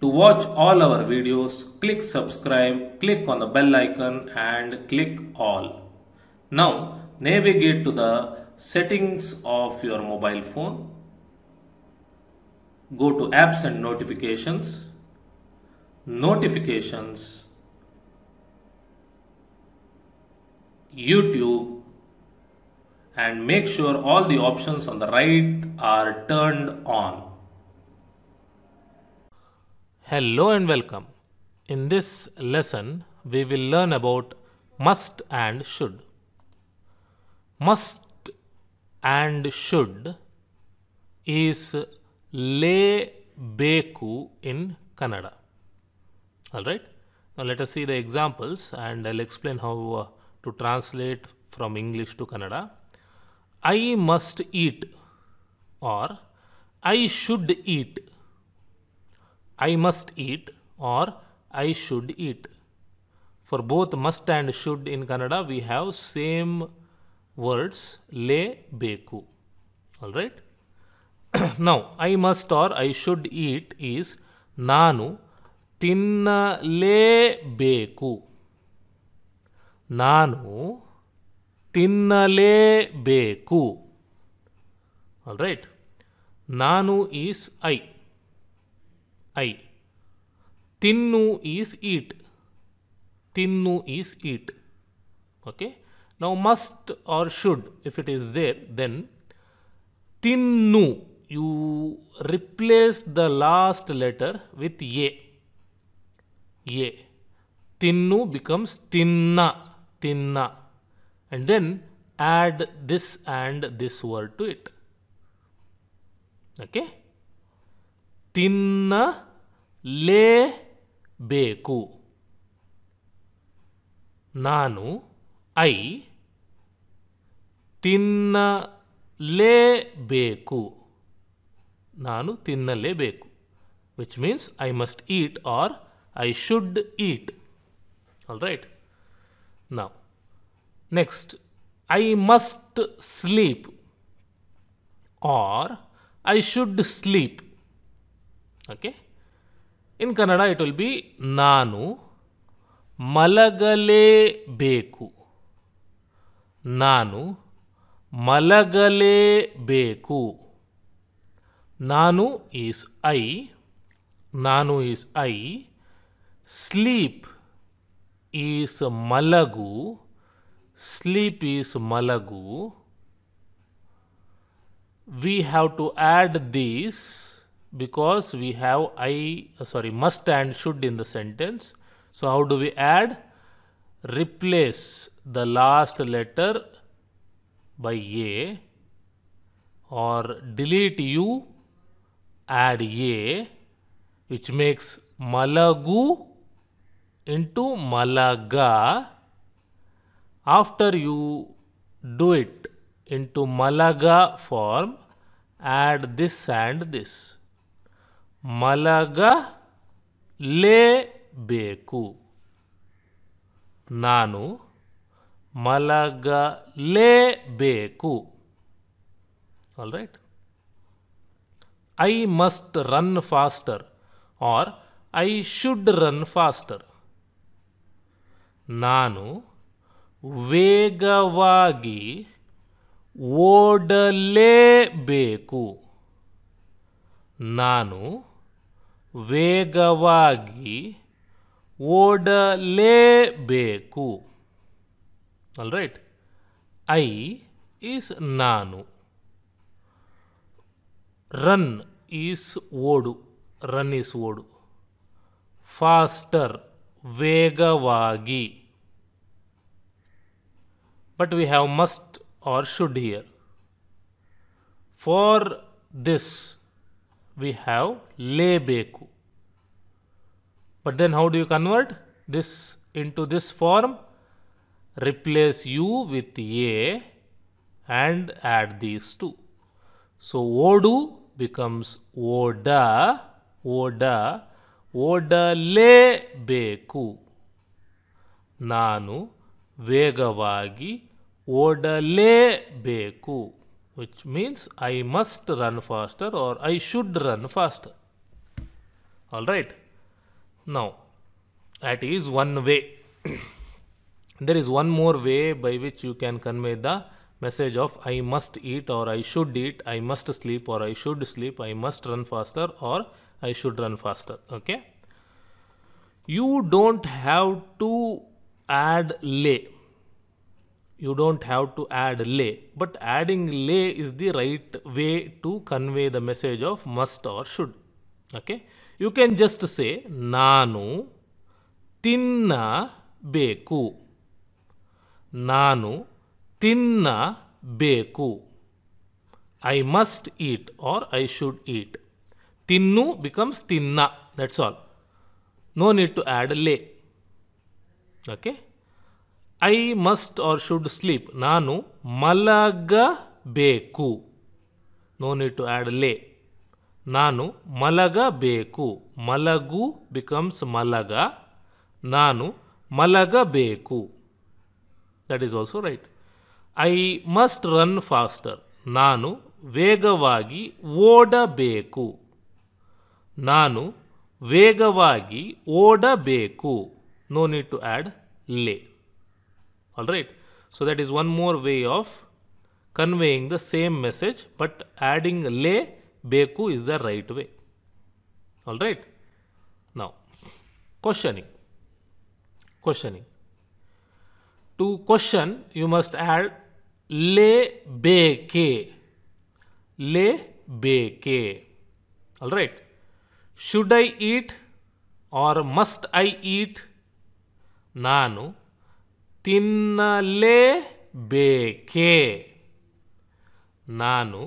To watch all our videos, click subscribe, click on the bell icon and click all. Now navigate to the settings of your mobile phone. Go to apps and notifications, notifications, YouTube and make sure all the options on the right are turned on. Hello and welcome. In this lesson, we will learn about must and should. Must and should is le beku in Kannada. Alright, now let us see the examples and I'll explain how uh, to translate from English to Kannada. I must eat or I should eat I must eat or I should eat. For both must and should in Kannada, we have same words le beku. All right. now, I must or I should eat is nanu Nānu tinna le beku. All right. Nānu is I. I. Tinnu is eat. Tinnu is eat. Okay. Now must or should, if it is there, then tinnu, you replace the last letter with ye. Ye. Tinnu becomes tinna, tinna. And then add this and this word to it. Okay. Tinna ಲೇಬೇಕು ನಾನು I ತಿನ್ನಲೇಬೇಕು ನಾನು ತಿನ್ನಲೇಬೇಕು which means I must eat or I should eat all right ನಾವು next I must sleep or I should sleep okay in Kannada it will be ನಾನು ಮಲಗಲೇಬೇಕು ನಾನು ಮಲಗಲೇಬೇಕು ನಾನು ಈಸ್ ಐ ನಾನು ಈಸ್ ಐ ಸ್ಲೀಪ್ ಈಸ್ ಮಲಗು ಸ್ಲೀಪ್ ಈಸ್ ಮಲಗು we have to add these because we have I sorry must and should in the sentence. So, how do we add? Replace the last letter by A or delete U, add A which makes Malagu into Malaga. After you do it into Malaga form, add this and this. ಮಲಗಲೇಬೇಕು ನಾನು ಮಲಗಲೇಬೇಕು all right I must run faster or I should run faster ನಾನು ವೇಗವಾಗಿ ಓಡಲೇಬೇಕು ನಾನು ವೇಗವಾಗಿ ಓಡಲೇಬೇಕು all right I is ನಾನು ರನ್ ಈಸ್ ಓಡು ರನ್ ಈಸ್ ಓಡು ಫಾಸ್ಟರ್ ವೇಗವಾಗಿ but we have must or should here. For this, we have lebeku. But then how do you convert this into this form? Replace U with A and add these two. So Odu becomes Oda, Oda, Oda le beku. ನಾನು ವೇಗವಾಗಿ ಓಡಲೇಬೇಕು which means I must run faster or I should run faster. All right. Now, that is one way. there is one more way by which you can convey the message of I must eat or I should eat, I must sleep or I should sleep, I must run faster or I should run faster. Okay. You don't have to add lay. You don't have to add lay, but adding lay is the right way to convey the message of must or should. Okay. You can just say ನಾನು ತಿನ್ನಬೇಕು ನಾನು ತಿನ್ನಬೇಕು I must eat or I should eat ತಿನ್ನು becomes ತಿನ್ನ that's all no need to add ಲೇ okay I must or should sleep ನಾನು ಮಲಗಬೇಕು no need to add ಲೇ ನಾನು ಮಲಗಬೇಕು ಮಲಗು ಬಿಕಮ್ಸ್ ಮಲಗ ನಾನು ಮಲಗಬೇಕು that is also right I must run faster ನಾನು ವೇಗವಾಗಿ ಓಡಬೇಕು ನಾನು ವೇಗವಾಗಿ ಓಡಬೇಕು ನೋ ನೀಡ್ ಟು ಆ್ಯಡ್ ಲೇ all right so that is one more way of conveying the same message but adding le Beku is the right way. Alright. Now, questioning. Questioning. To question, you must add le beke. Le beke. Alright. Should I eat or must I eat? ನಾನು ತಿನ್ನಲೇಬೇಕೆ ನಾನು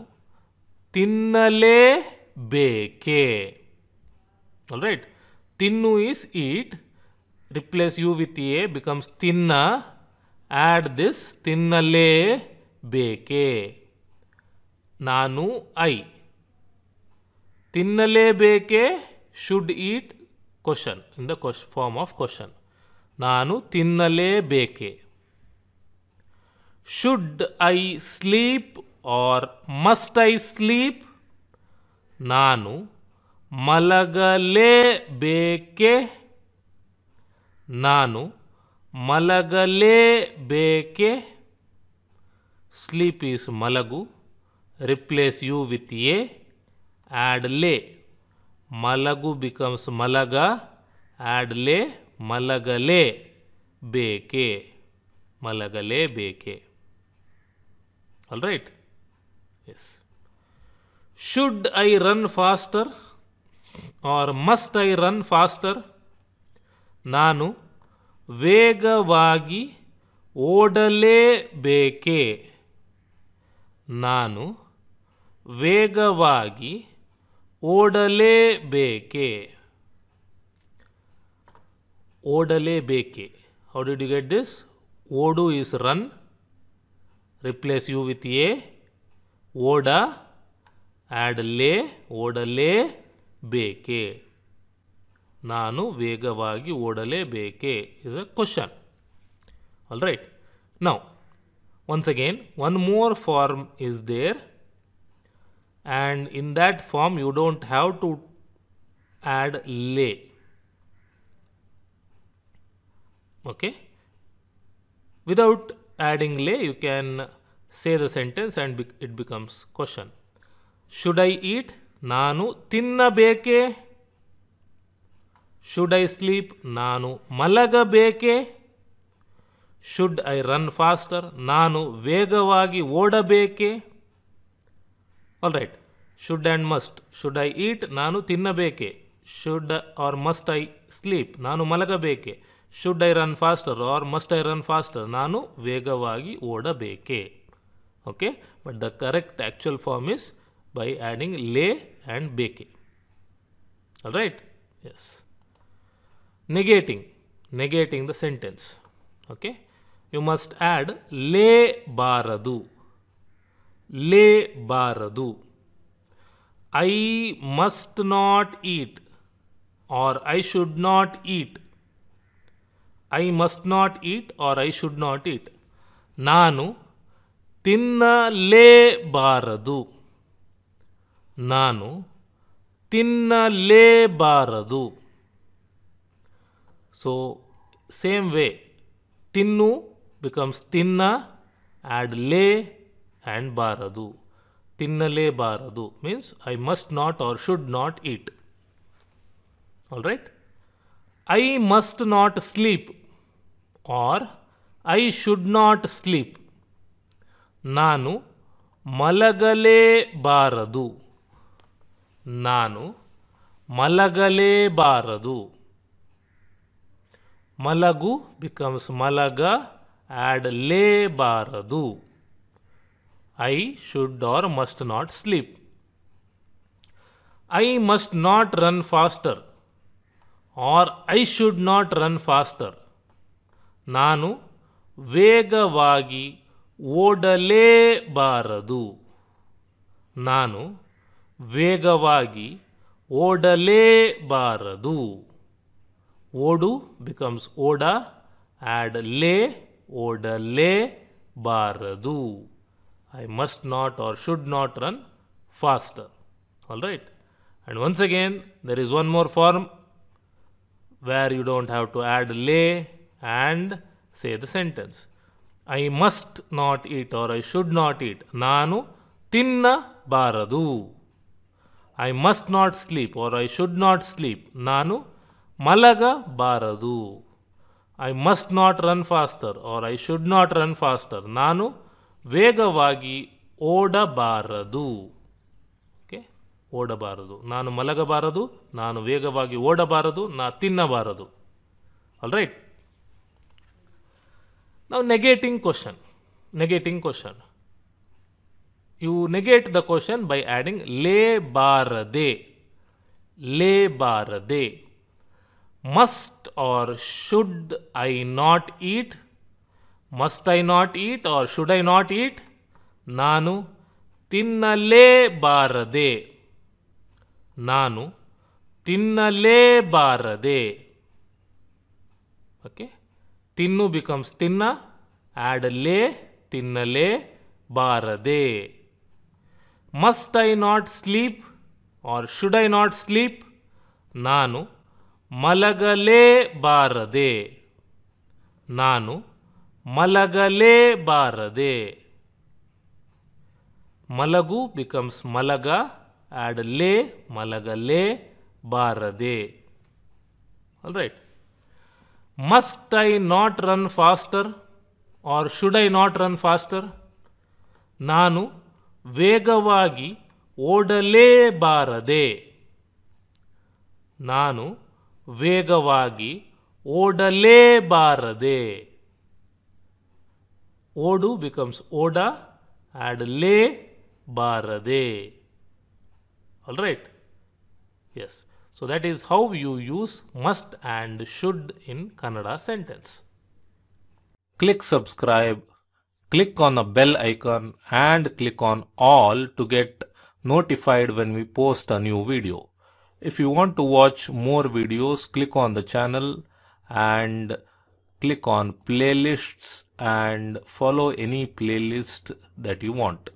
ತಿನ್ನಲೇ ಬೇಕೆ all right ತಿನ್ನು is eat replace u with e becomes ತಿನ್ನ add this ತಿನ್ನಲೇ ಬೇಕೆ ನಾನು I ತಿನ್ನಲೇಬೇಕೆ should eat question in the question form of question ನಾನು ತಿನ್ನಲೇಬೇಕೆ should I sleep or must I sleep नानु मलगले बेके नानु मलगले बेके स्लीप इस मलगु replace u with e add ले मलगु बिकम्स मलग ऐड ले मलगले बेके मलगले बेके all right right. yes should i run faster or must i run faster nanu vegavagi odalebeke nanu vegavagi odalebeke odalebeke how did you get this odu is run replace u with a ಓಡ ಆಡಲೇ ಓಡಲೇ ಬೇಕೆ ನಾನು ವೇಗವಾಗಿ ಓಡಲೇಬೇಕೆ is a question all right now once again one more form is there and in that form you don't have to add ಲೇ okay without adding lay you can say the sentence and be it becomes question should I eat ನಾನು ತಿನ್ನಬೇಕೆ should I sleep ನಾನು ಮಲಗಬೇಕೆ should I run faster ನಾನು ವೇಗವಾಗಿ ಓಡಬೇಕೆ all right should and must should I eat ನಾನು ತಿನ್ನಬೇಕೆ should or must I sleep ನಾನು ಮಲಗಬೇಕೆ should I run faster or must I run faster ನಾನು ವೇಗವಾಗಿ ಓಡಬೇಕೆ okay but the correct actual form is by adding lay and bake all right yes negating negating the sentence okay you must add le baradu le baradu i must not eat or i should not eat i must not eat or i should not eat nanu ತಿನ್ನಲೇಬಾರದು ನಾನು ತಿನ್ನಲೇಬಾರದು so same way ತಿನ್ನು becomes ತಿನ್ನ add ಲೇ and ಬಾರದು ತಿನ್ನಲೇಬಾರದು means I must not or should not eat all right I must not sleep or I should not sleep ನಾನು ಮಲಗಲೇಬಾರದು ನಾನು ಮಲಗಲೇಬಾರದು ಮಲಗು ಬಿಕಮ್ಸ್ ಮಲಗ ಆ್ಯಡ್ ಲೇಬಾರದು I should or must not sleep I must not run faster or I should not run faster ನಾನು ವೇಗವಾಗಿ ಓಡಲೇಬಾರದು ನಾನು ವೇಗವಾಗಿ ಓಡಲೇಬಾರದು ಓಡು ಬಿಕಮ್ಸ್ ಓಡ ಆ್ಯಡ್ ಲೇ ಓಡಲೇ ಬಾರದು I must not or should not run faster all right and once again there is one more form where you don't have to add ಲೇ and say the sentence I must not eat or I should not eat ನಾನು ತಿನ್ನಬಾರದು I must not sleep or I should not sleep ನಾನು ಮಲಗಬಾರದು I must not run faster or I should not run faster ನಾನು ವೇಗವಾಗಿ ಓಡಬಾರದು okay ಓಡಬಾರದು ನಾನು ಮಲಗಬಾರದು ನಾನು ವೇಗವಾಗಿ ಓಡಬಾರದು ನಾ ತಿನ್ನಬಾರದು all right Now negating question, negating question. You negate the question by adding le bar de. le bar de. Must or should I not eat? Must I not eat or should I not eat? Nanu. Nanu. Tinna le bar de. Tinna le bar de. Okay. ತಿನ್ನು becomes ತಿನ್ನ ಲೇ ತಿನ್ನಲೇ ಬಾರದೆ must I not sleep or should I not sleep ನಾನು ಮಲಗಲೇ ಬಾರದೆ ನಾನು ಮಲಗಲೇ ಬಾರದೆ ಮಲಗು ಬಿಕಮ್ಸ್ ಮಲಗ ಆ್ಯಡ್ ಲೇ ಮಲಗಲೇ ಬಾರದೆ all right must i not run faster or should i not run faster nanu vegavagi oda le barade. Nanu vegavagi oda le barade. Odu becomes oda and le barade. All right. Yes. So that is how you use must and should in Kannada sentence. Click subscribe, click on the bell icon and click on all to get notified when we post a new video. If you want to watch more videos, click on the channel and click on playlists and follow any playlist that you want.